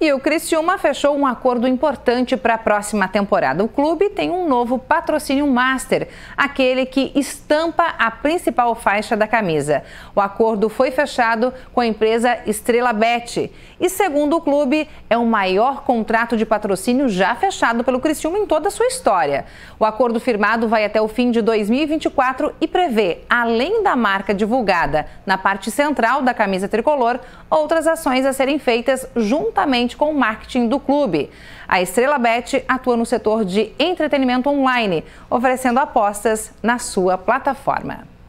E o Criciúma fechou um acordo importante para a próxima temporada. O clube tem um novo patrocínio master, aquele que estampa a principal faixa da camisa. O acordo foi fechado com a empresa Estrela Bet e, segundo o clube, é o maior contrato de patrocínio já fechado pelo Criciúma em toda a sua história. O acordo firmado vai até o fim de 2024 e prevê, além da marca divulgada na parte central da camisa tricolor, outras ações a serem feitas juntamente com o marketing do clube. A Estrela Bet atua no setor de entretenimento online, oferecendo apostas na sua plataforma.